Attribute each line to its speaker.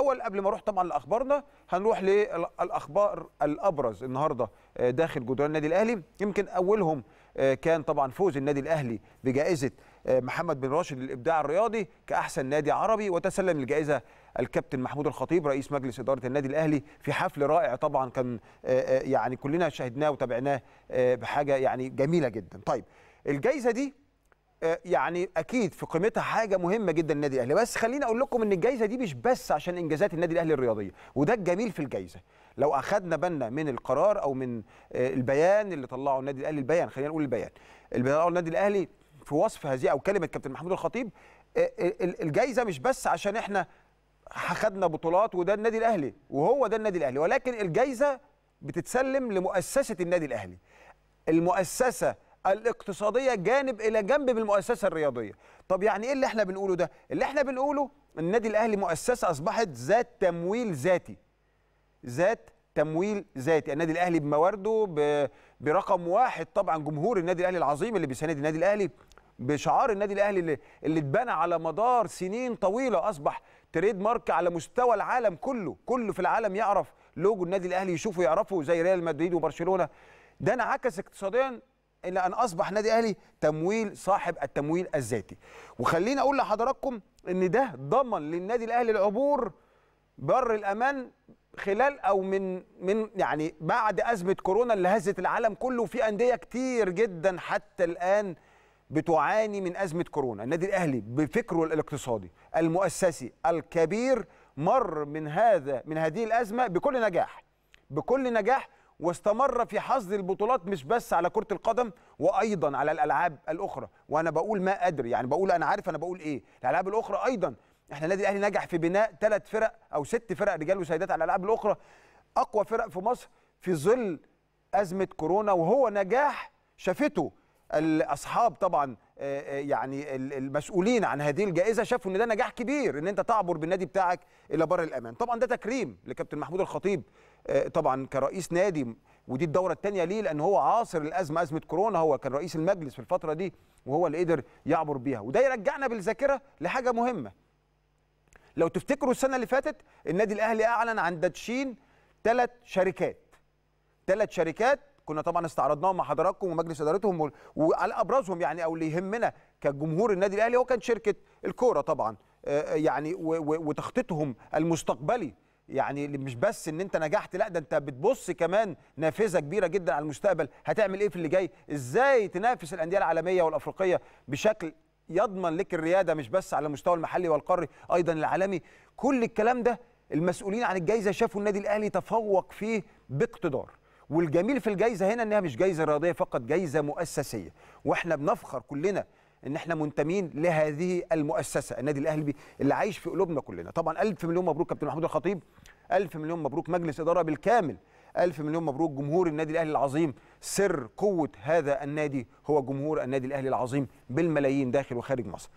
Speaker 1: الاول قبل ما اروح طبعا لاخبارنا هنروح للاخبار الابرز النهارده آه، داخل جدران النادي الاهلي يمكن اولهم آه، كان طبعا فوز النادي الاهلي بجائزه آه، محمد بن راشد للابداع الرياضي كاحسن نادي عربي وتسلم الجائزه الكابتن محمود الخطيب رئيس مجلس اداره النادي الاهلي في حفل رائع طبعا كان يعني كلنا شاهدناه وتابعناه بحاجه يعني جميله جدا طيب الجائزه دي آه، يعني اكيد في قيمتها حاجه مهمه جدا النادي الاهلي بس خليني اقول لكم ان الجائزه دي مش بس عشان انجازات النادي الاهلي الرياضيه وده الجميل في الجائزه لو اخذنا بالنا من القرار او من آه، البيان اللي طلعه النادي الاهلي البيان خلينا نقول البيان البيان النادي الاهلي في وصف هذه او كلمه كابتن محمود الخطيب آه، الجائزه مش بس عشان احنا خدنا بطولات وده النادي الاهلي وهو ده النادي الاهلي ولكن الجائزه بتتسلم لمؤسسه النادي الاهلي المؤسسه الاقتصاديه جانب الى جنب بالمؤسسه الرياضيه طب يعني ايه اللي احنا بنقوله ده اللي احنا بنقوله النادي الاهلي مؤسسه اصبحت ذات تمويل ذاتي ذات تمويل ذاتي النادي الاهلي بموارده برقم واحد طبعا جمهور النادي الاهلي العظيم اللي بيساند النادي الاهلي بشعار النادي الاهلي اللي, اللي اتبنى على مدار سنين طويله اصبح تريد مارك على مستوى العالم كله كله في العالم يعرف لوجو النادي الاهلي يشوفه يعرفه زي ريال مدريد وبرشلونه ده انعكس اقتصاديا الى ان اصبح نادي اهلي تمويل صاحب التمويل الذاتي وخليني اقول لحضراتكم ان ده ضمن للنادي الاهلي العبور بر الامان خلال او من من يعني بعد ازمه كورونا اللي هزت العالم كله وفي انديه كتير جدا حتى الان بتعاني من ازمه كورونا النادي الاهلي بفكره الاقتصادي المؤسسي الكبير مر من هذا من هذه الازمه بكل نجاح بكل نجاح واستمر في حصد البطولات مش بس على كرة القدم وأيضا على الألعاب الأخرى وأنا بقول ما أدري يعني بقول أنا عارف أنا بقول إيه الألعاب الأخرى أيضا احنا النادي الأهلي نجح في بناء ثلاث فرق أو ست فرق رجال وسيدات على الألعاب الأخرى أقوى فرق في مصر في ظل أزمة كورونا وهو نجاح شافته الاصحاب طبعا آه، آه، يعني المسؤولين عن هذه الجائزه شافوا ان ده نجاح كبير ان انت تعبر بالنادي بتاعك الى بر الامان طبعا ده تكريم لكابتن محمود الخطيب آه، طبعا كرئيس نادي ودي الدوره الثانيه ليه لان هو عاصر الازمه ازمه كورونا هو كان رئيس المجلس في الفتره دي وهو اللي قدر يعبر بيها وده يرجعنا بالذاكره لحاجه مهمه لو تفتكروا السنه اللي فاتت النادي الاهلي اعلن عن تدشين ثلاث شركات ثلاث شركات كنا طبعا استعرضناهم مع حضراتكم ومجلس ادارتهم وعلى ابرزهم يعني او اللي يهمنا كجمهور النادي الاهلي هو كان شركه الكوره طبعا آه، يعني وتخطيطهم المستقبلي يعني مش بس ان انت نجحت لا ده انت بتبص كمان نافذه كبيره جدا على المستقبل هتعمل ايه في اللي جاي ازاي تنافس الانديه العالميه والافريقيه بشكل يضمن لك الرياده مش بس على المستوى المحلي والقاري ايضا العالمي كل الكلام ده المسؤولين عن الجائزه شافوا النادي الاهلي تفوق فيه باقتدار والجميل في الجائزه هنا انها مش جائزه رياضيه فقط جائزه مؤسسيه واحنا بنفخر كلنا ان احنا منتمين لهذه المؤسسه النادي الاهلي اللي عايش في قلوبنا كلنا طبعا الف مليون مبروك كابتن محمود الخطيب الف مليون مبروك مجلس اداره بالكامل الف مليون مبروك جمهور النادي الاهلي العظيم سر قوه هذا النادي هو جمهور النادي الاهلي العظيم بالملايين داخل وخارج مصر